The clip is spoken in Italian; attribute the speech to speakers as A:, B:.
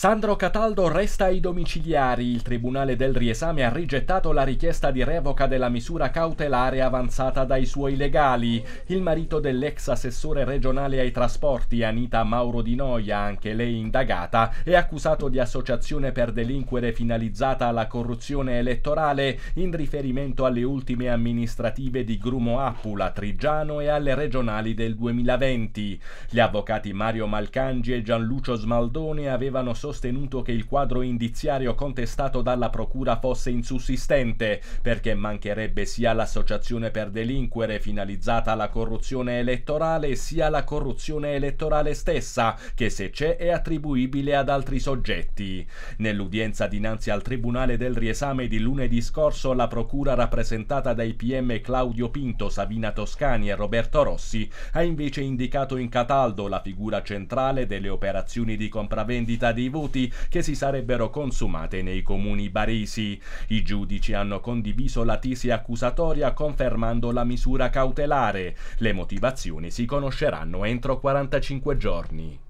A: Sandro Cataldo resta ai domiciliari. Il Tribunale del Riesame ha rigettato la richiesta di revoca della misura cautelare avanzata dai suoi legali. Il marito dell'ex assessore regionale ai trasporti, Anita Mauro Di Noia, anche lei indagata, è accusato di associazione per delinquere finalizzata alla corruzione elettorale in riferimento alle ultime amministrative di Grumo Appula, Trigiano e alle regionali del 2020. Gli avvocati Mario Malcangi e Gianlucio Smaldone avevano sostenuto sostenuto che il quadro indiziario contestato dalla procura fosse insussistente, perché mancherebbe sia l'associazione per delinquere finalizzata alla corruzione elettorale, sia la corruzione elettorale stessa, che se c'è è attribuibile ad altri soggetti. Nell'udienza dinanzi al Tribunale del Riesame di lunedì scorso, la procura rappresentata dai PM Claudio Pinto, Savina Toscani e Roberto Rossi ha invece indicato in Cataldo la figura centrale delle operazioni di compravendita di voti saluti che si sarebbero consumate nei comuni baresi. I giudici hanno condiviso la tesi accusatoria confermando la misura cautelare. Le motivazioni si conosceranno entro 45 giorni.